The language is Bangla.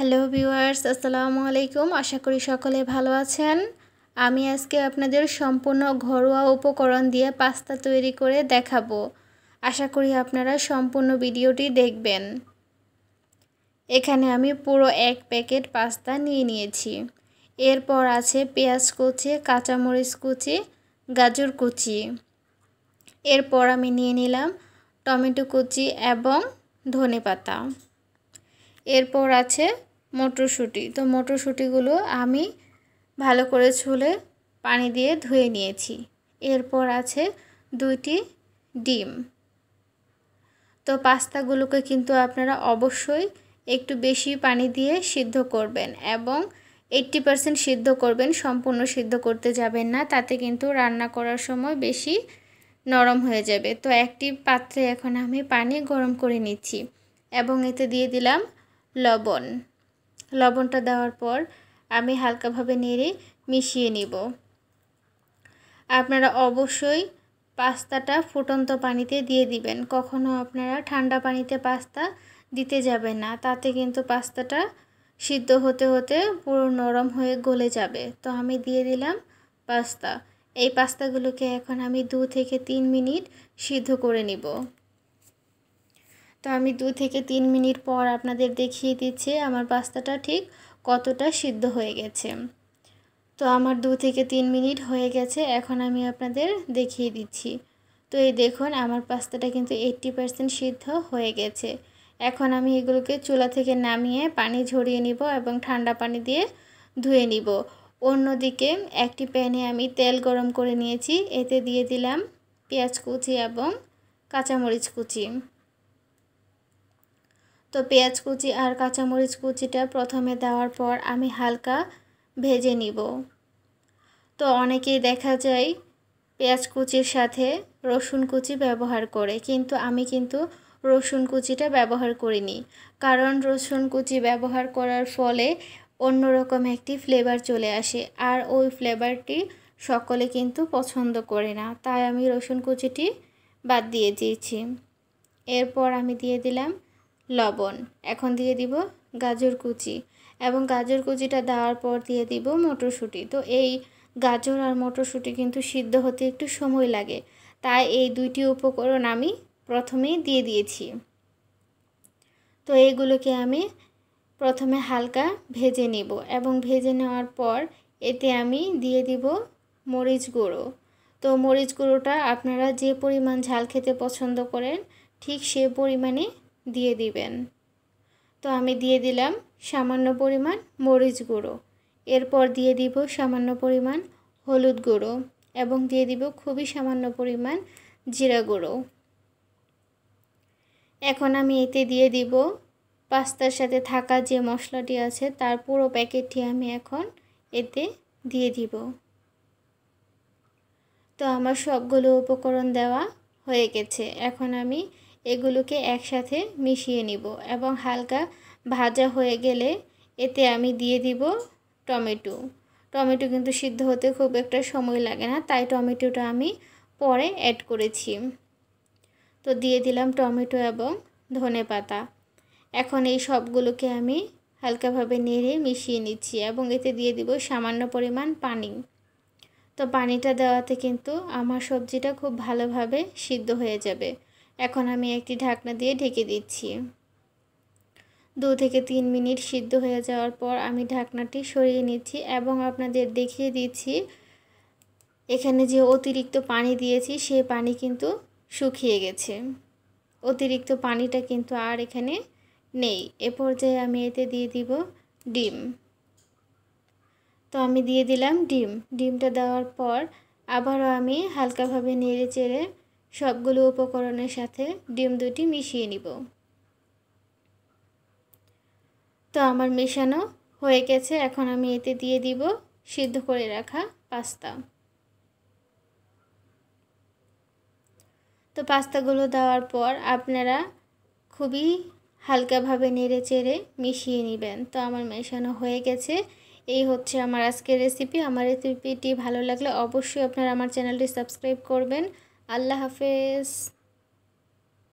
হ্যালো ভিউয়ার্স আসসালামু আলাইকুম আশা করি সকলে ভালো আছেন আমি আজকে আপনাদের সম্পূর্ণ ঘরোয়া উপকরণ দিয়ে পাস্তা তৈরি করে দেখাবো আশা করি আপনারা সম্পূর্ণ ভিডিওটি দেখবেন এখানে আমি পুরো এক প্যাকেট পাস্তা নিয়ে নিয়েছি এরপর আছে পেঁয়াজ কুচি কাঁচামরিচ কুচি গাজর কুচি এরপর আমি নিয়ে নিলাম টমেটো কুচি এবং ধনে পাতা এরপর আছে মটরশুঁটি তো মটরশুঁটিগুলো আমি ভালো করে ছুলে পানি দিয়ে ধুয়ে নিয়েছি এরপর আছে দুইটি ডিম তো পাস্তাগুলোকে কিন্তু আপনারা অবশ্যই একটু বেশি পানি দিয়ে সিদ্ধ করবেন এবং এইট্টি পারসেন্ট সিদ্ধ করবেন সম্পূর্ণ সিদ্ধ করতে যাবেন না তাতে কিন্তু রান্না করার সময় বেশি নরম হয়ে যাবে তো একটি পাত্রে এখন আমি পানি গরম করে নিচ্ছি এবং এতে দিয়ে দিলাম লবণ লবণটা দেওয়ার পর আমি হালকাভাবে নেড়ে মিশিয়ে নিব আপনারা অবশ্যই পাস্তাটা ফুটন্ত পানিতে দিয়ে দিবেন কখনো আপনারা ঠান্ডা পানিতে পাস্তা দিতে যাবেন না তাতে কিন্তু পাস্তাটা সিদ্ধ হতে হতে পুরো নরম হয়ে গলে যাবে তো আমি দিয়ে দিলাম পাস্তা এই পাস্তাগুলোকে এখন আমি দু থেকে তিন মিনিট সিদ্ধ করে নিব তো আমি দু থেকে তিন মিনিট পর আপনাদের দেখিয়ে দিচ্ছি আমার পাস্তাটা ঠিক কতটা সিদ্ধ হয়ে গেছে তো আমার দু থেকে তিন মিনিট হয়ে গেছে এখন আমি আপনাদের দেখিয়ে দিচ্ছি তো এই দেখুন আমার পাস্তাটা কিন্তু এইট্টি পার্সেন্ট সিদ্ধ হয়ে গেছে এখন আমি এগুলোকে চুলা থেকে নামিয়ে পানি ঝরিয়ে নিব এবং ঠান্ডা পানি দিয়ে ধুয়ে নিব অন্যদিকে একটি প্যানে আমি তেল গরম করে নিয়েছি এতে দিয়ে দিলাম পেঁয়াজ কুচি এবং কাঁচামরিচ কুচি তো পেঁয়াজ কুচি আর কাঁচামরিচ কুচিটা প্রথমে দেওয়ার পর আমি হালকা ভেজে নিব তো অনেকেই দেখা যায় পেঁয়াজ কুচির সাথে রসুন কুচি ব্যবহার করে কিন্তু আমি কিন্তু রসুন কুচিটা ব্যবহার করিনি কারণ রসুন কুচি ব্যবহার করার ফলে অন্যরকম একটি ফ্লেভার চলে আসে আর ওই ফ্লেভারটি সকলে কিন্তু পছন্দ করে না তাই আমি রসুন কুচিটি বাদ দিয়ে দিয়েছি এরপর আমি দিয়ে দিলাম লবণ এখন দিয়ে দিব গাজর কুচি এবং গাজর কুচিটা দেওয়ার পর দিয়ে দিব মটরশুঁটি তো এই গাজর আর মটরশুঁটি কিন্তু সিদ্ধ হতে একটু সময় লাগে তাই এই দুইটি উপকরণ আমি প্রথমেই দিয়ে দিয়েছি তো এইগুলোকে আমি প্রথমে হালকা ভেজে নিব এবং ভেজে নেওয়ার পর এতে আমি দিয়ে দিব মরিচ গুঁড়ো তো মরিচ গুঁড়োটা আপনারা যে পরিমাণ ঝাল খেতে পছন্দ করেন ঠিক সে পরিমাণে দিয়ে দিবেন তো আমি দিয়ে দিলাম সামান্য পরিমাণ মরিচ গুঁড়ো এরপর দিয়ে দিব সামান্য পরিমাণ হলুদ গুঁড়ো এবং দিয়ে দিব খুবই সামান্য পরিমাণ জিরা গুঁড়ো এখন আমি এতে দিয়ে দিব পাস্তার সাথে থাকা যে মশলাটি আছে তার পুরো প্যাকেটটি আমি এখন এতে দিয়ে দিব তো আমার সবগুলো উপকরণ দেওয়া হয়ে গেছে এখন আমি এগুলোকে একসাথে মিশিয়ে নিব এবং হালকা ভাজা হয়ে গেলে এতে আমি দিয়ে দিব টমেটো টমেটো কিন্তু সিদ্ধ হতে খুব একটা সময় লাগে না তাই টমেটোটা আমি পরে অ্যাড করেছি তো দিয়ে দিলাম টমেটো এবং ধনে পাতা এখন এই সবগুলোকে আমি হালকাভাবে নেড়ে মিশিয়ে নিচ্ছি এবং এতে দিয়ে দিব সামান্য পরিমাণ পানি তো পানিটা দেওয়াতে কিন্তু আমার সবজিটা খুব ভালোভাবে সিদ্ধ হয়ে যাবে এখন আমি একটি ঢাকনা দিয়ে ঢেকে দিচ্ছি দু থেকে তিন মিনিট সিদ্ধ হয়ে যাওয়ার পর আমি ঢাকনাটি সরিয়ে নিচ্ছি এবং আপনাদের দেখিয়ে দিচ্ছি এখানে যে অতিরিক্ত পানি দিয়েছি সে পানি কিন্তু শুকিয়ে গেছে অতিরিক্ত পানিটা কিন্তু আর এখানে নেই এ পর্যায়ে আমি এতে দিয়ে দিব ডিম তো আমি দিয়ে দিলাম ডিম ডিমটা দেওয়ার পর আবারও আমি হালকাভাবে নেড়ে চেড়ে সবগুলো উপকরণের সাথে ডিম দুটি মিশিয়ে নিব তো আমার মেশানো হয়ে গেছে এখন আমি এতে দিয়ে দিব সিদ্ধ করে রাখা পাস্তা তো পাস্তাগুলো দেওয়ার পর আপনারা খুবই হালকাভাবে নেড়ে চেড়ে মিশিয়ে নেবেন তো আমার মেশানো হয়ে গেছে এই হচ্ছে আমার আজকের রেসিপি আমার রেসিপিটি ভালো লাগলে অবশ্যই আপনারা আমার চ্যানেলটি সাবস্ক্রাইব করবেন আল্লাহ হাফেজ